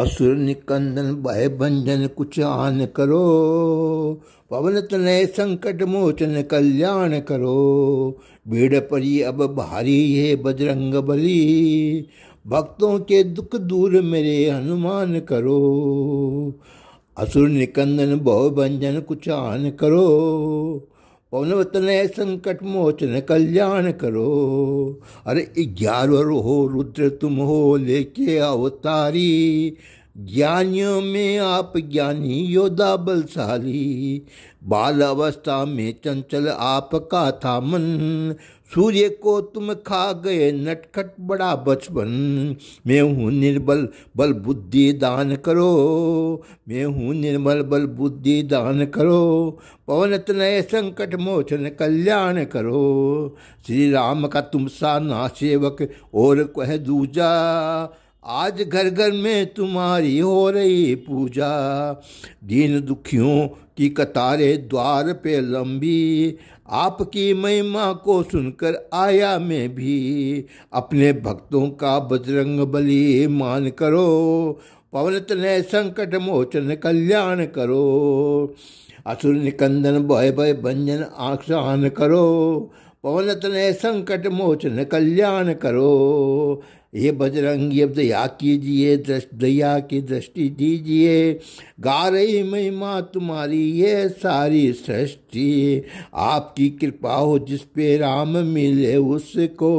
असुर निकंदन भय भंजन कुछ आन करो पवन तनय संकट मोचन कल्याण करो भीड़ परी अब भारी है बजरंग बली भक्तों के दुख दूर मेरे हनुमान करो असुर निकंदन भय भंजन कुछ आन करो पवनवतने संकट मोचन कल्याण करो अरे ग्यारह हो रुद्र तुम हो लेके अवतारी ज्ञानियों में आप ज्ञानी योदा बलशाली बाल अवस्था में चंचल आपका था मन सूर्य को तुम खा गए नटखट बड़ा बचपन मैं हूँ निर्बल बल बुद्धि दान करो मैं हूँ निर्मल बल बुद्धि दान करो पवन तनय संकट मोचन कल्याण करो श्री राम का तुम सा ना सेवक और कह दूजा आज घर घर में तुम्हारी हो रही पूजा दीन दुखियों की कतारें द्वार पे लंबी आपकी महिमा को सुनकर आया मैं भी अपने भक्तों का बजरंग बली मान करो पवन तनय संकट मोचन कल्याण करो असुर निकंदन भय भय भंजन आसान करो पवन तनय संकट मोचन कल्याण करो हे बजरंग ये दया कीजिए दृष्ट दया की दृष्टि दीजिए गा रही महिमा तुम्हारी ये सारी सृष्टि आपकी कृपा हो जिस पे राम मिले उसको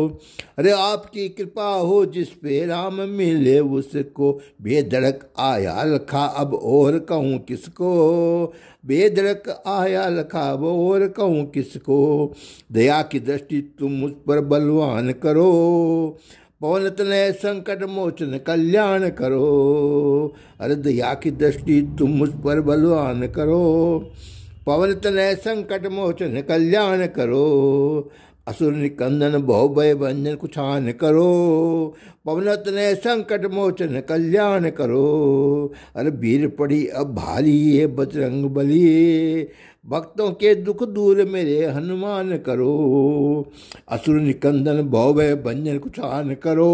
अरे आपकी कृपा हो जिस पे राम मिले उसको बेधड़क आया लखा अब और कहूँ किसको बेधड़क आया लखा अब और कहूँ किसको दया की दृष्टि तुम उस पर बलवान करो पवनत ने संकट मोचन कल्याण करो अरे दया की दृष्टि तुम मुझ पर बलवान करो पवन तनय संकट मोचन कल्याण करो असुर निकंदन भय भंजन कुछान करो पवनत ने संकट मोचन कल्याण करो अरे वीर पड़ी अब भारी है बजरंग बली भक्तों के दुख दूर मेरे हनुमान करो असुर निकंदन भय भंजन कुछान करो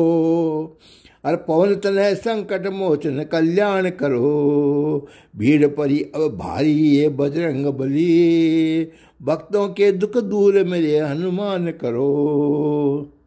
अर पवन तनय संकट मोचन कल्याण करो भीड़ परी अब भारी ये बजरंग बली भक्तों के दुख दूर मेरे हनुमान करो